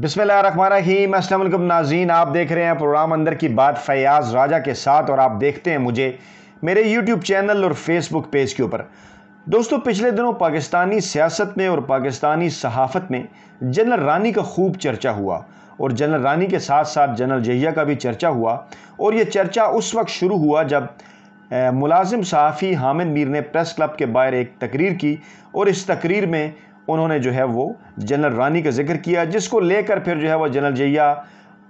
बिसमीम असल नाजीन आप देख रहे हैं प्रोग्राम अंदर की बात फयाज राजा के साथ और आप देखते हैं मुझे मेरे यूट्यूब चैनल और फेसबुक पेज के ऊपर दोस्तों पिछले दिनों पाकिस्तानी सियासत में और पाकिस्तानी सहाफत में जनरल रानी का खूब चर्चा हुआ और जनरल रानी के साथ साथ जनरल जहिया का भी चर्चा हुआ और ये चर्चा उस वक्त शुरू हुआ जब मुलाजिम सहाफ़ी हामिद मीर ने प्रेस क्लब के बाहर एक तकरीर की और इस तकरीर में उन्होंने जो है वो जनरल रानी का जिक्र किया जिसको लेकर फिर जो है वह जनरल जैया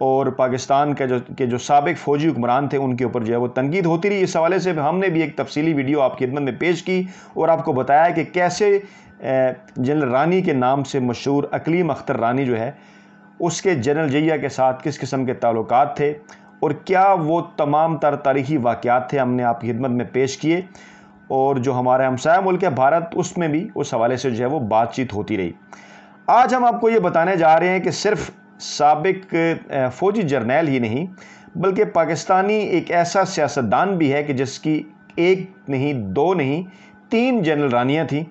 और पाकिस्तान के जो के जो सबक फ़ौजी हुक्मरान थे उनके ऊपर जो है वो तनकीद होती रही इस हवाले से हमने भी एक तफसीली वीडियो आपकी खिदमत में पेश की और आपको बताया कि कैसे जनरल रानी के नाम से मशहूर अकलीम अख्तर रानी जो है उसके जनरल जैया के साथ किस किस्म के ताल्लुक थे और क्या वो तमाम तर तारीखी वाक़ थे हमने आपकी खिदमत में पेश किए और जो हमारा हमसाया मुल्क है भारत उसमें भी उस हवाले से जो है वो बातचीत होती रही आज हम आपको ये बताने जा रहे हैं कि सिर्फ सबक फ़ौजी जर्नैल ही नहीं बल्कि पाकिस्तानी एक ऐसा सियासतदान भी है कि जिसकी एक नहीं दो नहीं तीन जनरल रानियाँ थीं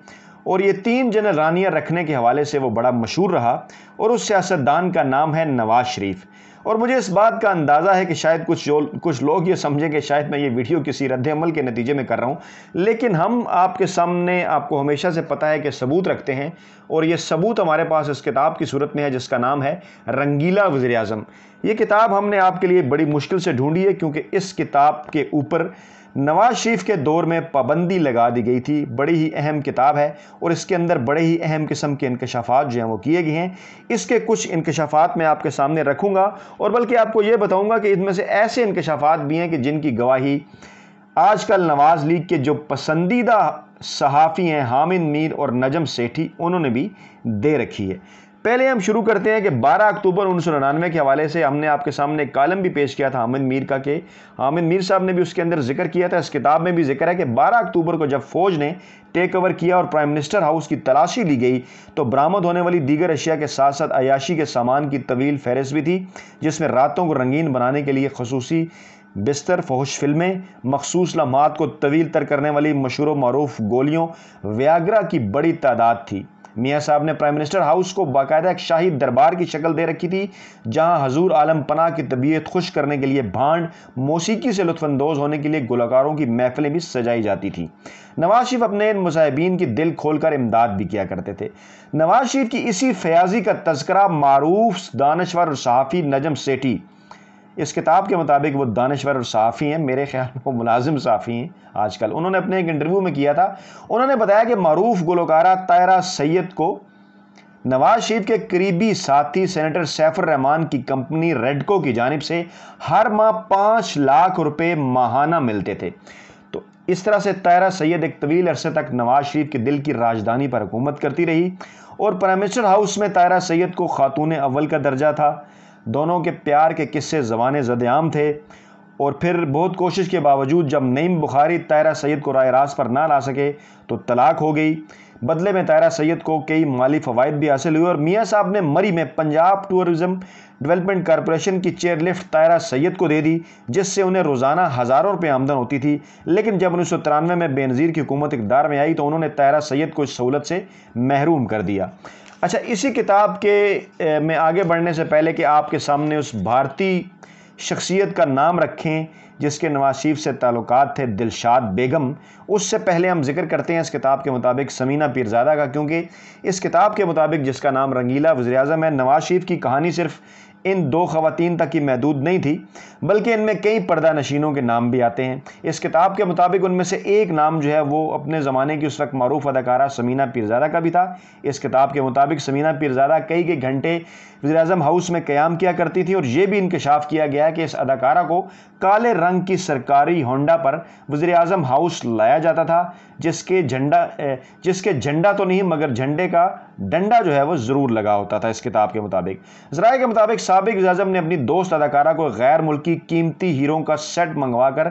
और ये तीन जनरल रानियाँ रखने के हवाले से वो बड़ा मशहूर रहा और उस सियासतदान का नाम है नवाज़ शरीफ और मुझे इस बात का अंदाज़ा है कि शायद कुछ कुछ लोग ये समझें कि शायद मैं ये वीडियो किसी रद्दमल के नतीजे में कर रहा हूँ लेकिन हम आपके सामने आपको हमेशा से पता है कि सबूत रखते हैं और ये सबूत हमारे पास इस किताब की सूरत में है जिसका नाम है रंगीला वज़ी अजम ये किताब हमने आपके लिए बड़ी मुश्किल से ढूंढी है क्योंकि इस किताब के ऊपर नवाज शरीफ के दौर में पाबंदी लगा दी गई थी बड़ी ही अहम किताब है और इसके अंदर बड़े ही अहम किस्म के इंकशाफात जो हैं वो किए गए हैं इसके कुछ इंकशाफात मैं आपके सामने रखूँगा और बल्कि आपको ये बताऊँगा कि इनमें से ऐसे इंकशाफात भी हैं कि जिनकी गवाही आजकल नवाज़ लीग के जो पसंदीदा सहाफ़ी हैं हामिद मीर और नजम सेठी उन्होंने भी दे रखी है पहले हम शुरू करते हैं कि 12 अक्टूबर उन्नीस के हवाले से हमने आपके सामने कालम भी पेश किया था हामिद मीर का के हामिद मीर साहब ने भी उसके अंदर जिक्र किया था इस किताब में भी जिक्र है कि 12 अक्टूबर को जब फौज ने टेक ओवर किया और प्राइम मिनिस्टर हाउस की तलाशी ली गई तो बरामद होने वाली दीगर अशिया के साथ साथ अयाशी के सामान की तवील फहरिस्त भी थी जिसमें रातों को रंगीन बनाने के लिए खसूसी बिस्तर फहश फिल्में मखसूस लम्हात को तवील तर करने वाली मशहूर मरूफ गोलियों व्याग्रा की बड़ी तादाद थी मियाँ साहब ने प्राइम मिनिस्टर हाउस को बाकायदा एक शाही दरबार की शक्ल दे रखी थी जहाँ हजूर आलम पनाह की तबीयत खुश करने के लिए भांड मौसीकी से लुफानंदोज होने के लिए गुलाकारों की महफिलें भी सजाई जाती थी नवाज शरीफ अपने इन मुजाहबीन की दिल खोलकर इमदाद भी किया करते थे नवाज शरीफ की इसी फयाजी का तस्करा मारूफ दानश्वर और सहाफ़ी नजम सेठी इस किताब के मुताबिक वो दानश्वर और साफ़ी हैं मेरे ख्याल में वो मुलाजिम साफ़ी हैं आजकल उन्होंने अपने एक इंटरव्यू में किया था उन्होंने बताया कि मरूफ गुलकारा तायरा सैद को नवाज शरीफ के करीबी साथी सेनेटर सैफर रहमान की कंपनी रेडको की जानब से हर माह पाँच लाख रुपए माहाना मिलते थे तो इस तरह से तायरा सैद एक तवील अरसे तक नवाज शरीफ के दिल की राजधानी पर हुकूमत करती रही और प्राइम मिनिस्टर हाउस में तायरा सैद को खातून अव्वल का दर्जा था दोनों के प्यार के किस्से जबान जदेआम थे और फिर बहुत कोशिश के बावजूद जब नईम बुखारी तायरा सैद को राय रास पर ना ला सके तो तलाक हो गई बदले में तायरा सैद को कई माली फ़वाद भी हासिल हुए और मियाँ साहब ने मरी में पंजाब टूरिज़म डेवलपमेंट कॉरपोरेशन की चेयरलिफ्ट तायरा सैद को दे दी जिससे उन्हें रोज़ाना हज़ारों रुपये आमदन होती थी लेकिन जब उन्नीस सौ तिरानवे में बेनज़ीर की हुकूमत इकदार में आई तो उन्होंने तायरा सैद को इस सहूलत से महरूम कर दिया अच्छा इसी किताब के में आगे बढ़ने से पहले कि आपके सामने उस भारतीय शख्सियत का नाम रखें जिसके नवाज शरीफ से ताल्लुक थे दिलशाद बेगम उससे पहले हम जिक्र करते हैं इस किताब के मुताबिक समीना पीरजादा का क्योंकि इस किताब के मुताबिक जिसका नाम रंगीला वजी अजम है नवाज शरीफ की कहानी सिर्फ इन दो खातन तक ही महदूद नहीं थी बल्कि इनमें कई पर्दा नशीनों के नाम भी आते हैं इस किताब के मुताबिक उनमें से एक नाम जो है वो अपने ज़माने की उस वक्त मरूफ अदाकारा समीना पीरजादा का भी था इस किताब के मुताबिक समीना पीरजादा कई कई घंटे वजी अजम हाउस में क्याम किया करती थी और ये भी इंकशाफ किया गया कि इस अदाकारा को काले रंग की सरकारी होंडा पर वजी अजम हाउस लाया जाता था जिसके झंडा जिसके झंडा तो नहीं मगर झंडे का डंडा जो है वो ज़रूर लगा होता था इस किताब के मुताबिक जराए के मुताबिक सबक जजम ने अपनी दोस्त अदाकारा को गैर मुल्की कीमती हीरों का सेट मंगवाकर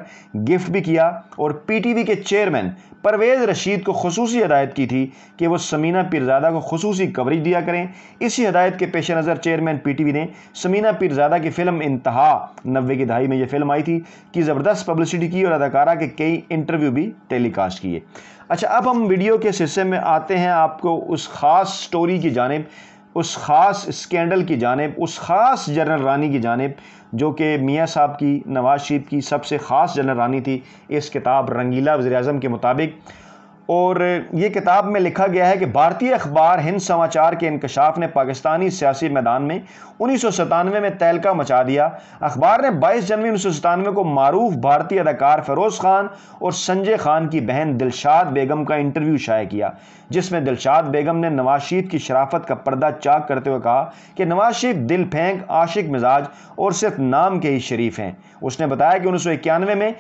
गिफ्ट भी किया और पीटीवी के चेयरमैन परवेज़ रशीद को खसूस हदायत की थी कि वो समीना पीरजादा को खसूस कवरेज दिया करें इसी हदायत के पेश नज़र चेयरमैन पीटीवी ने समीना पीरजादा की फ़िल्म इंतहा नब्बे की दहाई में यह फिल्म आई थी कि ज़बरदस्त पब्लिसिटी की और अदाकारा के कई इंटरव्यू भी टेलीकास्ट किए अच्छा अब हम वीडियो के सिलसिले में आते हैं आपको उस ख़ास स्टोरी की जानब उस ख़ास स्कैंडल की जानब उस ख़ास जनरल रानी की जानब जो कि मियाँ साहब की नवाज शरीफ की सबसे ख़ास जनरल रानी थी इस किताब रंगीला वजे अजम के मुताबिक और ये किताब में लिखा गया है कि भारतीय अखबार हिंद समाचार के इंकशाफ ने पाकिस्तानी सियासी मैदान में उन्नीस सौ सतानवे में तहलका मचा दिया अखबार ने 22 जनवरी उन्नीस सौ सतानवे को मारूफ भारतीय अदाकार फरोज खान और संजय खान की बहन दिलशाद बेगम का इंटरव्यू शाये किया जिसमें दिलशाद बेगम ने नवाज शरीफ की शराफत का पर्दा चाक करते हुए कहा कि नवाज शरीफ दिल फेंक आशिक मिजाज और सिर्फ नाम के ही शरीफ हैं उसने बताया कि उन्नीस सौ इक्यानवे में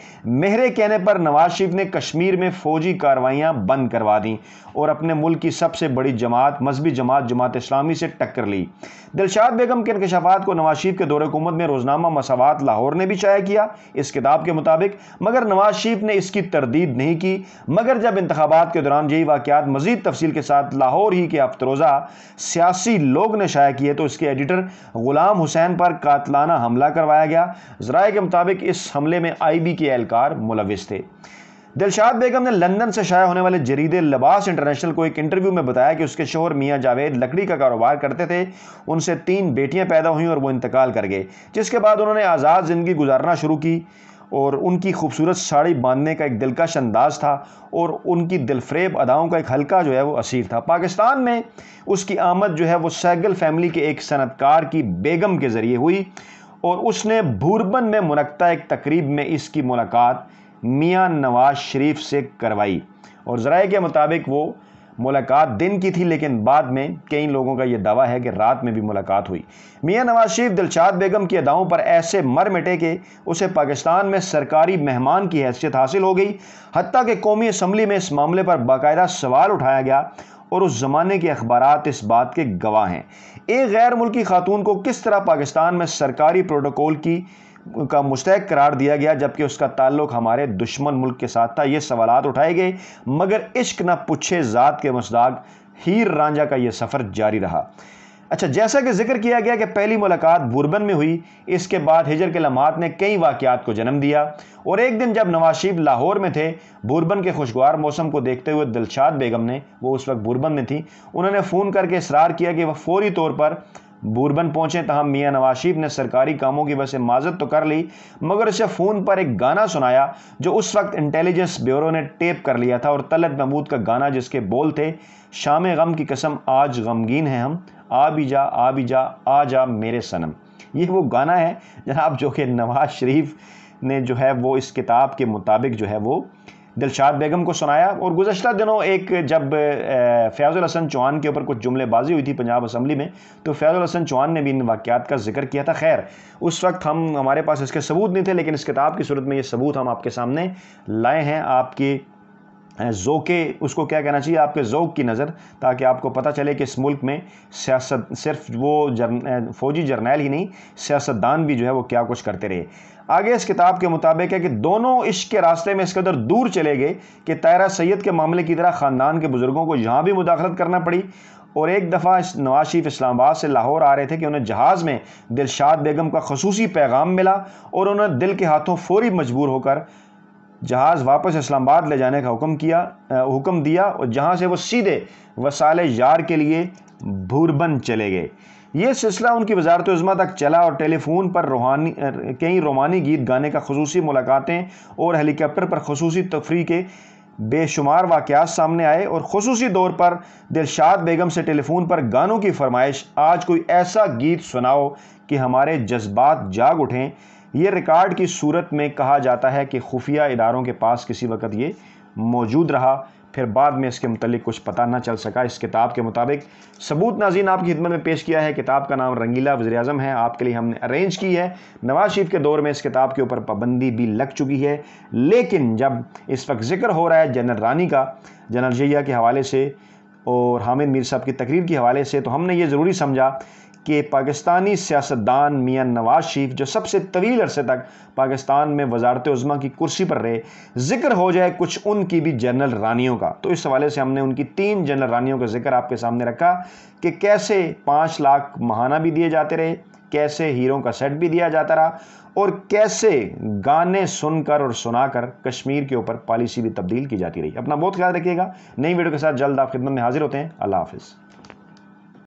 मेहरे कहने पर नवाज शरीफ ने कश्मीर में फौजी कार्रवाइयाँ बंद करवा दी और अपने मुल्क की सबसे बड़ी जमात मजहबी जमात जमात इस्लामी से टक्कर ली दिलशाद बेगम के इंकशाफात को नवाज शरीफ के दौरे हुकूमत में रोजनामा मसावत लाहौर ने भी शाया किया इस किताब के मुताबिक मगर नवाज शरीफ ने इसकी तरदीद नहीं की मगर जब इंतबात के दौरान यही वाक़ात मजीद तफसील के साथ लाहौर ही के अफतरोजा सियासी लोग ने शाया किए तो इसके एडिटर गुलाम हुसैन पर कातलाना हमला करवाया गया जराए के मुताबिक इस हमले में आई बी के एहलकार मुलविस थे दिलशाद बेगम ने लंदन से शाया होने वाले जरीदे लबास इंटरनेशनल को एक इंटरव्यू में बताया कि उसके शोहर मियाँ जावेद लकड़ी का कारोबार करते थे उनसे तीन बेटियाँ पैदा हुई और वो इंतकाल कर गए जिसके बाद उन्होंने आज़ाद ज़िंदगी गुजारना शुरू की और उनकी खूबसूरत साड़ी बांधने का एक दिलकश अंदाज था और उनकी दिलफरेब अदाओं का एक हल्का जो है वो असीर था पाकिस्तान में उसकी आमद जो है वो सैगल फैमिली के एक सनतकार की बेगम के ज़रिए हुई और उसने भूरबन में मनकता एक तकरीब में इसकी मुलाकात मियाँ नवाज शरीफ से करवाई और ज़राए के मुताबिक वो मुलाकात दिन की थी लेकिन बाद में कई लोगों का यह दावा है कि रात में भी मुलाकात हुई मियाँ नवाज शरीफ दिलचाद बेगम की अदाओं पर ऐसे मर मिटे के उसे पाकिस्तान में सरकारी मेहमान की हैसियत हासिल हो गई हती कि कौमी असम्बली में इस मामले पर बाकायदा सवाल उठाया गया और उस ज़माने के अखबार इस बात के गवाह हैं एक गैर मुल्की खातून को किस तरह पाकिस्तान में सरकारी प्रोटोकॉल की का मुस्तक करार दिया गया जबकि उसका ताल्लुक हमारे दुश्मन मुल्क के साथ था ये सवाल उठाए गए मगर इश्क न पूछे ज़ात के मसदाक हीर रांझा का यह सफ़र जारी रहा अच्छा जैसा कि जिक्र किया गया कि पहली मुलाकात बुरबन में हुई इसके बाद हिजर के लम्हात ने कई वाक़ात को जन्म दिया और एक दिन जब नवाशिब लाहौर में थे बुरबन के खुशगवार मौसम को देखते हुए दिलशाद बेगम ने वो उस वक्त बुरबन में थी उन्होंने फ़ोन करके इसरार किया कि वह फौरी तौर पर बूरबन पहुंचे तहम मियाँ नवाज शरीफ ने सरकारी कामों की वजह से माजत तो कर ली मगर उसे फ़ोन पर एक गाना सुनाया जो उस वक्त इंटेलिजेंस ब्यूरो ने टेप कर लिया था और तलत महमूद का गाना जिसके बोल थे शाम गम की कसम आज गमगीन है हम आ भी जा आ भी जा आ जा मेरे सनम यह वो गाना है जनाब जो कि नवाज शरीफ ने जो है वो इस किताब के मुताबिक जो है वो दिलशाद बेगम को सुनाया और गुजशत दिनों एक जब फैज़ुल हसन चौहान के ऊपर कुछ जुमलेबाजी हुई थी पंजाब असम्बली में तो फैज़ुल हसन चौहान ने भी इन वाक़ात का जिक्र किया था खैर उस वक्त हम हमारे पास इसके सबूत नहीं थे लेकिन इस किताब की सूरत में ये सबूत हम आपके सामने लाए हैं आपकी के उसको क्या कहना चाहिए आपके जोक की नज़र ताकि आपको पता चले कि इस मुल्क में सियासत सिर्फ वो जर फौजी जर्नैल ही नहीं सियासतदान भी जो है वो क्या कुछ करते रहे आगे इस किताब के मुताबिक है कि दोनों इश्क के रास्ते में इस कदर दूर चले गए कि तायरा सैद के मामले की तरह ख़ानदान के बुज़ुर्गों को यहाँ भी मुदाखलत करना पड़ी और एक दफ़ा नवाज शरीफ इस्लामाबाद से लाहौर आ रहे थे कि उन्हें जहाज़ में दिलशाद बेगम का खसूसी पैगाम मिला और उन्हें दिल के हाथों फौरी मजबूर होकर जहाज़ वापस इस्लामाबाद ले जाने का हुक्म किया हुक्म दिया और जहाँ से वो सीधे वसाल यार के लिए भूरबन चले गए ये सिलसिला उनकी वजारत उज़मा तक चला और टेलीफोन पर रूहानी कई रोमानी गीत गाने का खसूस मुलाकातें और हेलीकॉप्टर पर खसूस तफरी के बेशुमार वाक़ात सामने आए और खसूसी दौर पर दिलशाद बेगम से टेलीफोन पर गानों की फरमाइश आज कोई ऐसा गीत सुनाओ कि हमारे जज्बात जाग उठें ये रिकॉर्ड की सूरत में कहा जाता है कि खुफिया इदारों के पास किसी वक्त ये मौजूद रहा फिर बाद में इसके मतलब कुछ पता ना चल सका इस किताब के मुताबिक सबूत नाजीन आपकी खिदमत में पेश किया है किताब का नाम रंगीला वज़र अजम है आपके लिए हमने अरेंज की है नवाज शरीफ के दौर में इस किताब के ऊपर पाबंदी भी लग चुकी है लेकिन जब इस वक्त जिक्र हो रहा है जनरल रानी का जनरल जैया के हवाले से और हामिद मीर साहब की तकरीर के हवाले से तो हमने ये ज़रूरी समझा के पाकिस्तानी सियासतदान मियाँ नवाज शरीफ जो सबसे तवील अरसे तक पाकिस्तान में वजारत उज़मा की कुर्सी पर रहे जिक्र हो जाए कुछ उनकी भी जनरल रानियों का तो इस हवाले से हमने उनकी तीन जनरल रानियों का जिक्र आपके सामने रखा कि कैसे पाँच लाख महाना भी दिए जाते रहे कैसे हीरों का सेट भी दिया जाता रहा और कैसे गाने सुनकर और सुनाकर कश्मीर के ऊपर पॉलिसी भी तब्दील की जाती रही अपना बहुत ख्याल रखिएगा नई वीडियो के साथ जल्द आप खिदमत में हाजिर होते हैं अल्लाह हाफिज़